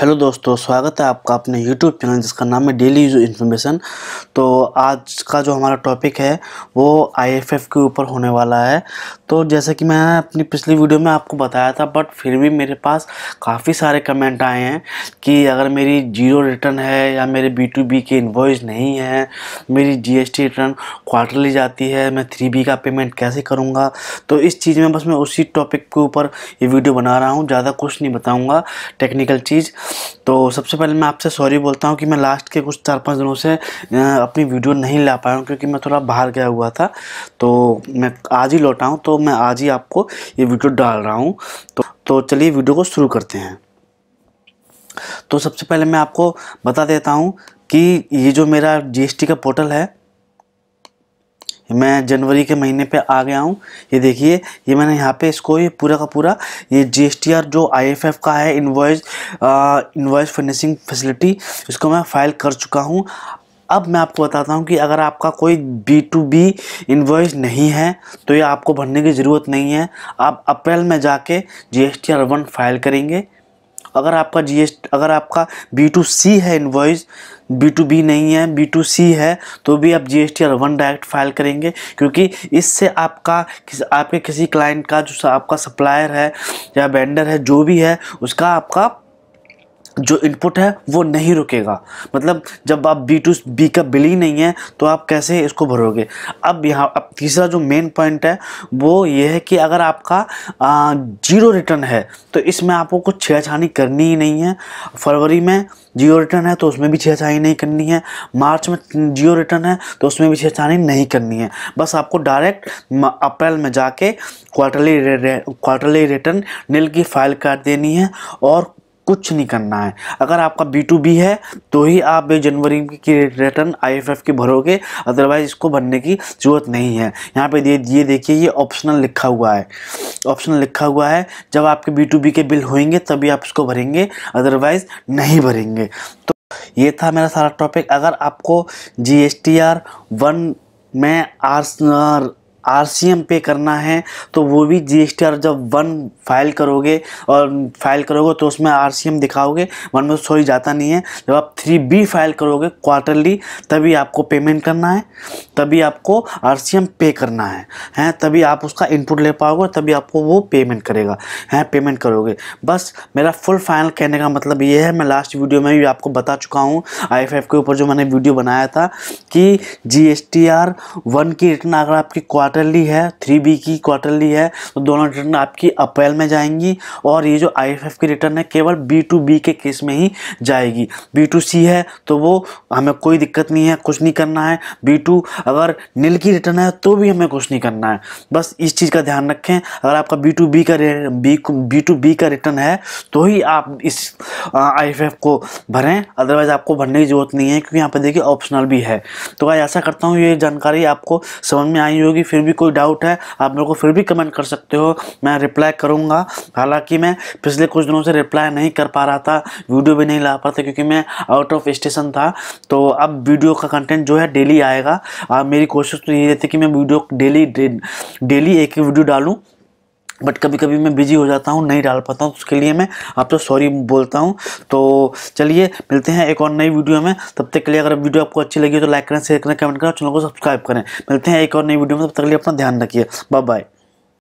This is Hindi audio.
हेलो दोस्तों स्वागत है आपका अपने यूट्यूब चैनल जिसका नाम है डेली यूज इन्फॉर्मेशन तो आज का जो हमारा टॉपिक है वो आईएफएफ के ऊपर होने वाला है तो जैसे कि मैं अपनी पिछली वीडियो में आपको बताया था बट फिर भी मेरे पास काफ़ी सारे कमेंट आए हैं कि अगर मेरी जीरो रिटर्न है या मेरे बी टू बी के इन्वॉइस नहीं है मेरी टी रिटर्न क्वार्टरली जाती है मैं थ्री बी का पेमेंट कैसे करूँगा तो इस चीज़ में बस मैं उसी टॉपिक के ऊपर ये वीडियो बना रहा हूँ ज़्यादा कुछ नहीं बताऊँगा टेक्निकल चीज़ तो सबसे पहले मैं आपसे सॉरी बोलता हूँ कि मैं लास्ट के कुछ चार पाँच दिनों से अपनी वीडियो नहीं ला पाया हूँ क्योंकि मैं थोड़ा बाहर गया हुआ था तो मैं आज ही लौटा हूँ तो मैं आज ही आपको ये वीडियो डाल रहा हूँ तो, तो चलिए वीडियो को शुरू करते हैं तो सबसे पहले मैं आपको बता देता हूँ कि ये जो मेरा जीएसटी का पोर्टल है मैं जनवरी के महीने पे आ गया हूँ ये देखिए ये मैंने यहाँ पे इसको ये पूरा का पूरा ये जी जो आईएफएफ का है इन्वाइस इन्वाइस फिनिशिंग फैसिलिटी इसको मैं फाइल कर चुका हूँ अब मैं आपको बताता हूँ कि अगर आपका कोई बी टू बी इन्वाइस नहीं है तो ये आपको भरने की ज़रूरत नहीं है आप अप्रैल में जाके G S T R one file करेंगे अगर आपका जी अगर आपका बी टू सी है इन्वॉइस बी टू बी नहीं है बी टू सी है तो भी आप G S T one direct file करेंगे क्योंकि इससे आपका किस, आपके किसी क्लाइंट का जो आपका सप्लायर है या वेंडर है जो भी है उसका आपका जो इनपुट है वो नहीं रुकेगा मतलब जब आप बी टू बी का बिल ही नहीं है तो आप कैसे इसको भरोगे अब यहाँ अब तीसरा जो मेन पॉइंट है वो ये है कि अगर आपका जीरो रिटर्न है तो इसमें आपको कुछ छेड़छाड़ी करनी ही नहीं है फरवरी में जियो रिटर्न है तो उसमें भी छेड़छानी नहीं करनी है मार्च में जियो रिटर्न है तो उसमें भी छेड़छानी नहीं करनी है बस आपको डायरेक्ट अप्रैल में जाके क्वार्टरली क्वार्टरली रिटर्न नील की फाइल कर देनी है और कुछ नहीं करना है अगर आपका बी टू बी है तो ही आप जनवरी की रिटर्न आई एफ एफ के भरोगे अदरवाइज इसको भरने की ज़रूरत नहीं है यहाँ पे दे ये देखिए ये ऑप्शनल लिखा हुआ है ऑप्शनल लिखा हुआ है जब आपके बी टू बी के बिल होंगे तभी आप इसको भरेंगे अदरवाइज़ नहीं भरेंगे तो ये था मेरा सारा टॉपिक अगर आपको G S T R one में आर आरसीएम पे करना है तो वो भी आर जब वन फाइल करोगे और फाइल करोगे तो उसमें आरसीएम दिखाओगे वन में सॉरी जाता नहीं है जब आप थ्री बी फाइल करोगे क्वार्टरली तभी आपको पेमेंट करना है तभी आपको आरसीएम पे करना है हैं तभी आप उसका इनपुट ले पाओगे तभी आपको वो पेमेंट करेगा हैं पेमेंट करोगे बस मेरा फुल फाइनल कहने का मतलब ये है मैं लास्ट वीडियो में भी आपको बता चुका हूँ आई के ऊपर जो मैंने वीडियो बनाया था कि G S T R one की रिटर्न अगर आपकी क्वार क्वार्टरली है थ्री बी की क्वार्टरली है तो दोनों रिटर्न आपकी अप्रैल में जाएंगी और ये जो आई की रिटर्न है केवल बी टू बी के केस में ही जाएगी बी टू सी है तो वो हमें कोई दिक्कत नहीं है कुछ नहीं करना है बी टू अगर नील की रिटर्न है तो भी हमें कुछ नहीं करना है बस इस चीज़ का ध्यान रखें अगर आपका बी टू बी का बी बी टू बी का रिटर्न है तो ही आप इस आई को भरें अदरवाइज़ आपको भरने की ज़रूरत नहीं है क्योंकि यहाँ पर देखिए ऑप्शनल भी है तो ऐसा करता हूँ ये जानकारी आपको समझ में आई होगी फिर भी कोई डाउट है आप मेरे को फिर भी कमेंट कर सकते हो मैं रिप्लाई करूँगा हालाँकि मैं पिछले कुछ दिनों से रिप्लाई नहीं कर पा रहा था वीडियो भी नहीं ला पा था क्योंकि मैं आउट ऑफ स्टेशन था तो अब वीडियो का कंटेंट जो है डेली आएगा मेरी कोशिश तो यही रहती है कि मैं वीडियो डेली डेली एक वीडियो डालूँ बट कभी कभी मैं बिजी हो जाता हूँ नहीं डाल पाता हूँ तो उसके लिए मैं आपसे तो सॉरी बोलता हूँ तो चलिए मिलते हैं एक और नई वीडियो में तब तक के लिए अगर वीडियो आपको अच्छी लगी हो तो लाइक करें शेयर करें कमेंट करें चैनल को सब्सक्राइब करें मिलते हैं एक और नई वीडियो में तब तक के लिए अपना ध्यान रखिए बाय बाय